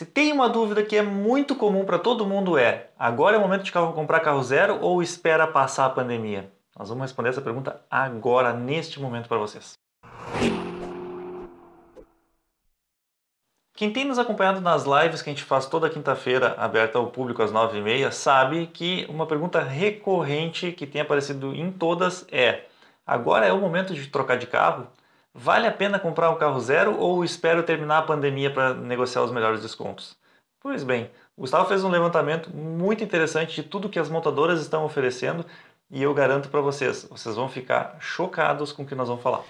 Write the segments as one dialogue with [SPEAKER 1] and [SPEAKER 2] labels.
[SPEAKER 1] Se tem uma dúvida que é muito comum para todo mundo é: agora é o momento de comprar carro zero ou espera passar a pandemia? Nós vamos responder essa pergunta agora, neste momento, para vocês. Quem tem nos acompanhado nas lives que a gente faz toda quinta-feira, aberta ao público às 9h30, sabe que uma pergunta recorrente que tem aparecido em todas é: agora é o momento de trocar de carro? Vale a pena comprar um carro zero ou espero terminar a pandemia para negociar os melhores descontos? Pois bem, o Gustavo fez um levantamento muito interessante de tudo que as montadoras estão oferecendo e eu garanto para vocês, vocês vão ficar chocados com o que nós vamos falar.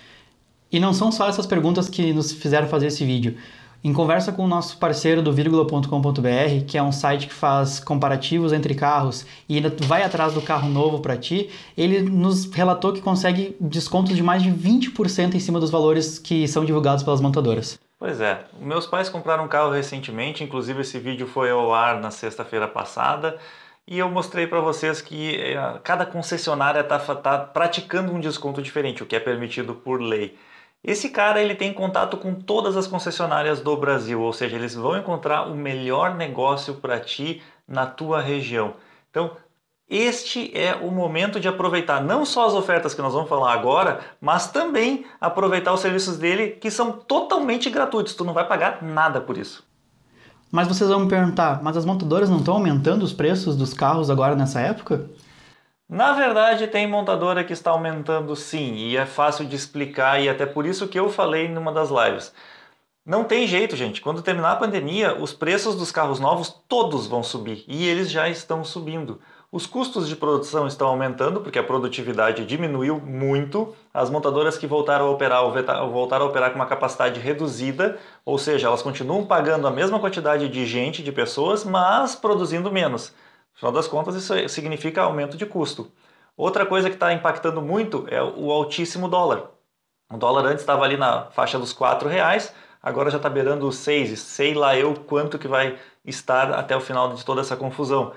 [SPEAKER 2] E não são só essas perguntas que nos fizeram fazer esse vídeo. Em conversa com o nosso parceiro do vírgula.com.br, que é um site que faz comparativos entre carros e ainda vai atrás do carro novo para ti, ele nos relatou que consegue descontos de mais de 20% em cima dos valores que são divulgados pelas montadoras. Pois
[SPEAKER 1] é, meus pais compraram um carro recentemente, inclusive esse vídeo foi ao ar na sexta-feira passada e eu mostrei para vocês que eh, cada concessionária está tá praticando um desconto diferente, o que é permitido por lei. Esse cara ele tem contato com todas as concessionárias do Brasil, ou seja, eles vão encontrar o melhor negócio para ti na tua região. Então, este é o momento de aproveitar não só as ofertas que nós vamos falar agora, mas também aproveitar os serviços dele que são totalmente gratuitos. Tu não vai pagar nada por isso.
[SPEAKER 2] Mas vocês vão me perguntar, mas as montadoras não estão aumentando os preços dos carros agora nessa época?
[SPEAKER 1] Na verdade, tem montadora que está aumentando sim, e é fácil de explicar, e até por isso que eu falei numa das lives. Não tem jeito, gente. Quando terminar a pandemia, os preços dos carros novos todos vão subir, e eles já estão subindo. Os custos de produção estão aumentando, porque a produtividade diminuiu muito. As montadoras que voltaram a operar voltaram a operar com uma capacidade reduzida, ou seja, elas continuam pagando a mesma quantidade de gente, de pessoas, mas produzindo menos. Afinal das contas, isso significa aumento de custo. Outra coisa que está impactando muito é o altíssimo dólar. O dólar antes estava ali na faixa dos R$ reais, agora já está beirando os seis sei lá eu quanto que vai estar até o final de toda essa confusão.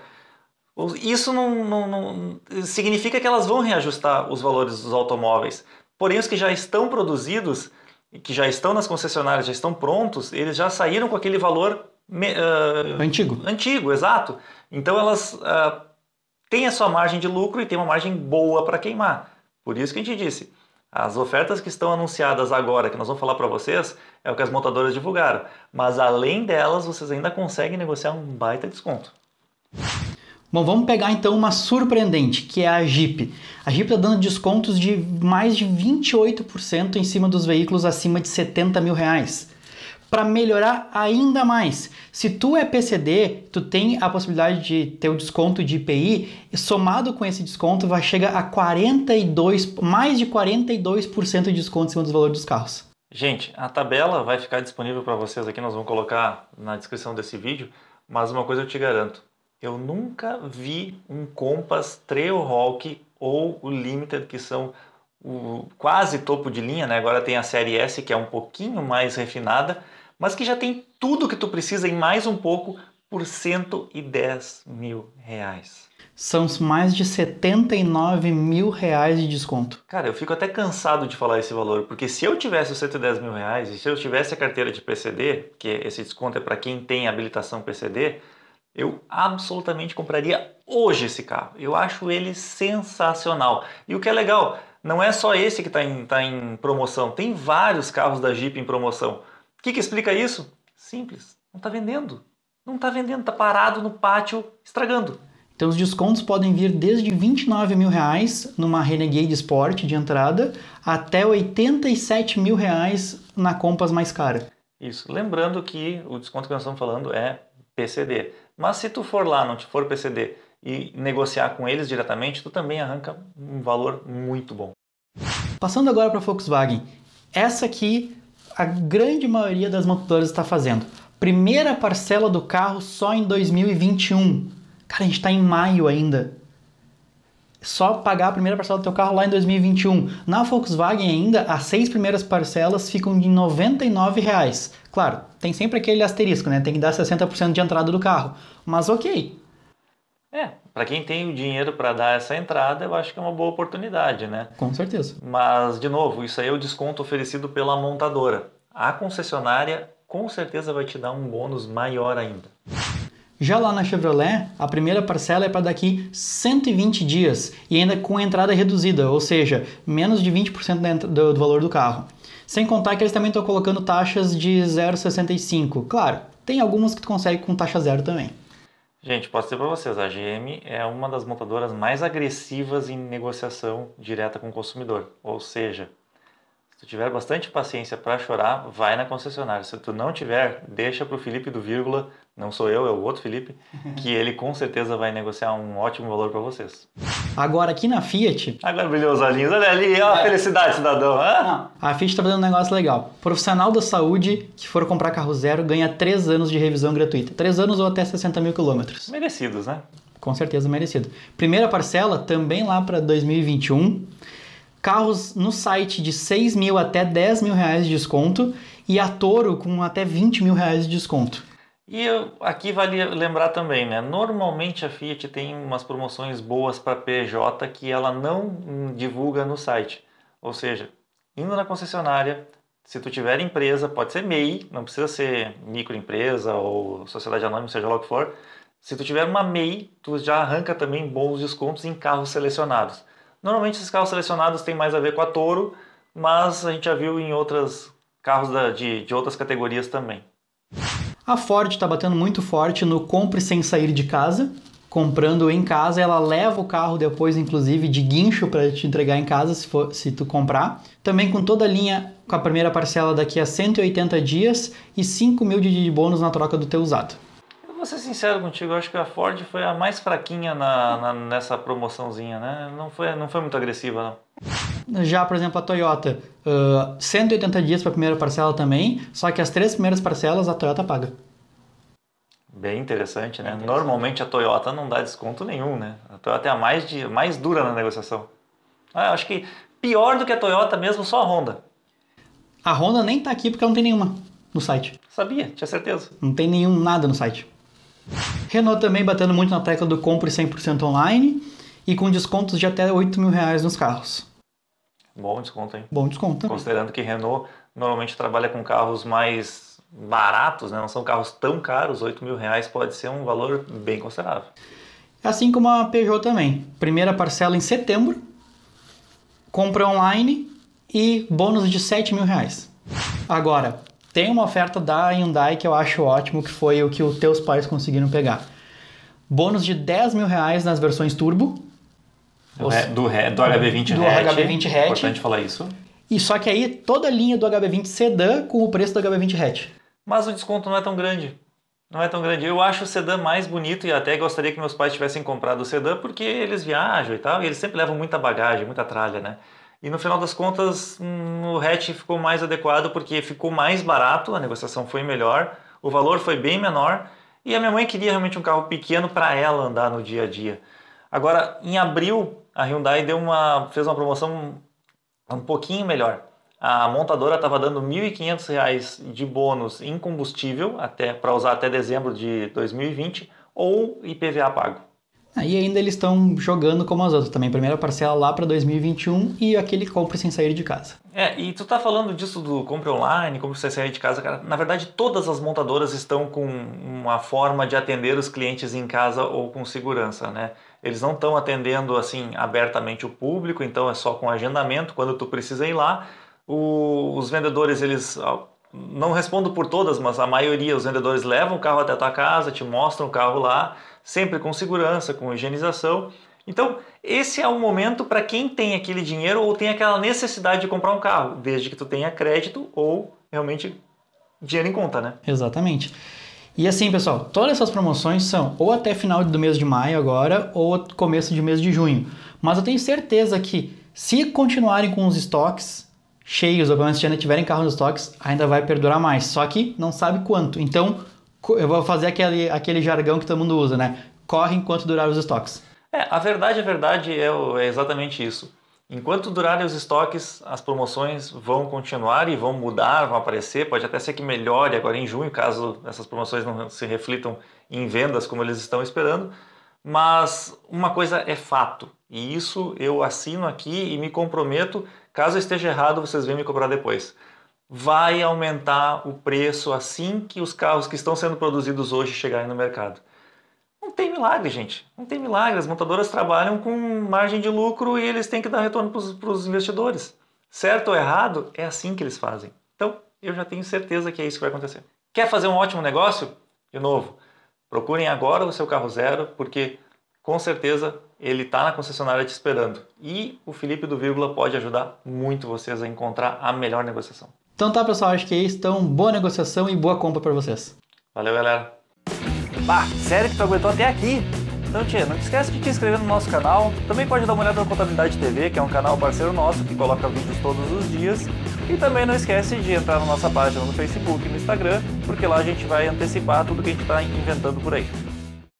[SPEAKER 1] Isso não, não, não, significa que elas vão reajustar os valores dos automóveis. Porém, os que já estão produzidos, que já estão nas concessionárias, já estão prontos, eles já saíram com aquele valor uh, antigo. Antigo, exato. Então elas uh, têm a sua margem de lucro e têm uma margem boa para queimar. Por isso que a gente disse, as ofertas que estão anunciadas agora, que nós vamos falar para vocês, é o que as montadoras divulgaram. Mas além delas, vocês ainda conseguem negociar um baita desconto.
[SPEAKER 2] Bom, vamos pegar então uma surpreendente, que é a Jeep. A Jeep está dando descontos de mais de 28% em cima dos veículos acima de 70 mil reais para melhorar ainda mais. Se tu é PCD, tu tem a possibilidade de ter o desconto de IPI, e somado com esse desconto vai chegar a 42, mais de 42% de desconto em cima dos valores dos carros.
[SPEAKER 1] Gente, a tabela vai ficar disponível para vocês aqui, nós vamos colocar na descrição desse vídeo, mas uma coisa eu te garanto, eu nunca vi
[SPEAKER 2] um Compass
[SPEAKER 1] Trailhawk ou o Limited que são o quase topo de linha, né? Agora tem a série S que é um pouquinho mais refinada, mas que já tem tudo que tu precisa e mais um pouco por 110 mil reais.
[SPEAKER 2] São mais de 79 mil reais de desconto.
[SPEAKER 1] Cara, eu fico até cansado de falar esse valor, porque se eu tivesse os 110 mil reais e se eu tivesse a carteira de PCD, que é esse desconto é para quem tem habilitação PCD, eu absolutamente compraria hoje esse carro. Eu acho ele sensacional. E o que é legal, não é só esse que está em, tá em promoção, tem vários carros da Jeep em promoção. O que, que explica isso? Simples, não está vendendo. Não está vendendo, está parado no pátio estragando.
[SPEAKER 2] Então os descontos podem vir desde 29 mil reais numa Renegade Sport de entrada até 87 mil reais na Compass mais cara.
[SPEAKER 1] Isso. Lembrando que o desconto que nós estamos falando é PCD. Mas se tu for lá, não te for PCD e negociar com eles diretamente, tu também arranca um valor muito bom.
[SPEAKER 2] Passando agora para a Volkswagen. Essa aqui a grande maioria das montadoras está fazendo. Primeira parcela do carro só em 2021. Cara, a gente está em maio ainda. Só pagar a primeira parcela do teu carro lá em 2021. Na Volkswagen ainda, as seis primeiras parcelas ficam de R$ 99,00. Claro, tem sempre aquele asterisco, né? Tem que dar 60% de entrada do carro. Mas ok,
[SPEAKER 1] é, para quem tem o dinheiro para dar essa entrada, eu acho que é uma boa oportunidade, né? Com certeza. Mas, de novo, isso aí é o desconto oferecido pela montadora. A concessionária com certeza vai te dar um bônus
[SPEAKER 2] maior ainda. Já lá na Chevrolet, a primeira parcela é para daqui 120 dias e ainda com entrada reduzida, ou seja, menos de 20% do, do valor do carro. Sem contar que eles também estão colocando taxas de 0,65. Claro, tem algumas que tu consegue com taxa zero também.
[SPEAKER 1] Gente, posso dizer para vocês, a GM é uma das montadoras mais agressivas em negociação direta com o consumidor. Ou seja, tu tiver bastante paciência para chorar, vai na concessionária. Se tu não tiver, deixa para o Felipe do vírgula, não sou eu, é o outro Felipe, que ele com certeza vai negociar um ótimo valor para vocês.
[SPEAKER 2] Agora aqui na Fiat. Agora brilhou os
[SPEAKER 1] olhinhos, olha ali, ó, é. felicidade, cidadão. Ah.
[SPEAKER 2] Não, a Fiat está fazendo um negócio legal. Profissional da saúde que for comprar carro zero ganha 3 anos de revisão gratuita. 3 anos ou até 60 mil quilômetros. Merecidos, né? Com certeza merecido. Primeira parcela também lá para 2021 carros no site de 6 mil até 10 mil reais de desconto e a Toro com até 20 mil reais de desconto.
[SPEAKER 1] E aqui vale lembrar também, né? Normalmente a Fiat tem umas promoções boas para PJ que ela não divulga no site. Ou seja, indo na concessionária, se tu tiver empresa, pode ser MEI, não precisa ser microempresa ou sociedade anônima, seja lá o que for. Se tu tiver uma MEI, tu já arranca também bons descontos em carros selecionados. Normalmente esses carros selecionados têm mais a ver com a Toro, mas a gente já viu em outros carros da, de, de outras categorias também.
[SPEAKER 2] A Ford está batendo muito forte no compre sem sair de casa, comprando em casa, ela leva o carro depois, inclusive, de guincho para te entregar em casa, se, for, se tu comprar. Também com toda a linha, com a primeira parcela daqui a 180 dias e 5 mil de bônus na troca do teu usado
[SPEAKER 1] vou ser sincero contigo, eu acho que a Ford foi a mais fraquinha na, na, nessa promoçãozinha, né? Não foi, não foi muito agressiva,
[SPEAKER 2] não. Já, por exemplo, a Toyota, uh, ah, 180 dias para a primeira parcela também, só que as três primeiras parcelas a Toyota paga.
[SPEAKER 1] Bem interessante, né? Interessante. Normalmente a Toyota não dá desconto nenhum, né? A Toyota é a mais, de, mais dura na negociação. Ah, acho que pior do que a Toyota mesmo, só a Honda.
[SPEAKER 2] A Honda nem tá aqui porque não tem nenhuma no site. Sabia, tinha certeza. Não tem nenhum nada no site. Renault também batendo muito na tecla do compre 100% online e com descontos de até 8 mil reais nos carros. Bom desconto, hein? Bom desconto. Considerando
[SPEAKER 1] que Renault normalmente trabalha com carros mais baratos, né? não são carros tão
[SPEAKER 2] caros, 8 mil reais pode ser um valor bem considerável. É assim como a Peugeot também. Primeira parcela em setembro, compra online e bônus de 7 mil reais. Agora, tem uma oferta da Hyundai que eu acho ótimo, que foi o que os teus pais conseguiram pegar. Bônus de 10 mil reais nas versões turbo.
[SPEAKER 1] Do, os, do, do, HB20 do HB20 hatch. Importante falar isso.
[SPEAKER 2] E só que aí toda a linha do HB20 Sedan com o preço do HB20 hatch.
[SPEAKER 1] Mas o desconto não é tão grande. Não é tão grande. Eu acho o Sedan mais bonito e até gostaria que meus pais tivessem comprado o Sedan porque eles viajam e tal, e eles sempre levam muita bagagem, muita tralha, né? E no final das contas, hum, o hatch ficou mais adequado porque ficou mais barato, a negociação foi melhor, o valor foi bem menor e a minha mãe queria realmente um carro pequeno para ela andar no dia a dia. Agora, em abril, a Hyundai deu uma, fez uma promoção um pouquinho melhor. A montadora estava dando R$ 1.500 de bônus em combustível até para usar até dezembro de 2020 ou IPVA pago.
[SPEAKER 2] Aí ah, ainda eles estão jogando como as outras também. Primeira parcela lá para 2021 e aquele compra sem sair de casa.
[SPEAKER 1] É, e tu tá falando disso do compra online, compra sem sair de casa, cara. Na verdade, todas as montadoras estão com uma forma de atender os clientes em casa ou com segurança, né? Eles não estão atendendo assim abertamente o público, então é só com agendamento. Quando tu precisa ir lá, o, os vendedores eles não respondo por todas, mas a maioria, os vendedores levam o carro até a tua casa, te mostram o carro lá, sempre com segurança, com higienização. Então, esse é o momento para quem tem aquele dinheiro ou tem aquela necessidade de comprar um carro, desde que tu tenha crédito ou realmente
[SPEAKER 2] dinheiro em conta, né? Exatamente. E assim, pessoal, todas essas promoções são ou até final do mês de maio agora ou começo de mês de junho. Mas eu tenho certeza que se continuarem com os estoques cheios, ou pelo menos se ainda tiverem carro nos estoques, ainda vai perdurar mais. Só que não sabe quanto. Então, eu vou fazer aquele, aquele jargão que todo mundo usa, né? Corre enquanto durar os estoques.
[SPEAKER 1] É, a verdade, a verdade é, é exatamente isso. Enquanto durarem os estoques, as promoções vão continuar e vão mudar, vão aparecer. Pode até ser que melhore agora em junho, caso essas promoções não se reflitam em vendas como eles estão esperando. Mas uma coisa é fato, e isso eu assino aqui e me comprometo Caso eu esteja errado, vocês vêm me cobrar depois. Vai aumentar o preço assim que os carros que estão sendo produzidos hoje chegarem no mercado. Não tem milagre, gente. Não tem milagre. As montadoras trabalham com margem de lucro e eles têm que dar retorno para os investidores. Certo ou errado, é assim que eles fazem. Então, eu já tenho certeza que é isso que vai acontecer. Quer fazer um ótimo negócio? De novo, procurem agora o seu carro zero, porque com certeza ele está na concessionária te esperando. E o Felipe do Vírgula pode ajudar muito vocês a encontrar a melhor
[SPEAKER 2] negociação. Então tá, pessoal, acho que é isso. Então, boa negociação e boa compra para vocês. Valeu, galera. Bah, sério que tu aguentou até aqui? Então, tia, não te esquece de te inscrever no nosso canal.
[SPEAKER 1] Também pode dar uma olhada no Contabilidade TV, que é um canal parceiro nosso que coloca vídeos todos os dias. E também não esquece de entrar na nossa página no Facebook e no Instagram, porque lá a gente vai antecipar tudo que a gente está inventando por aí.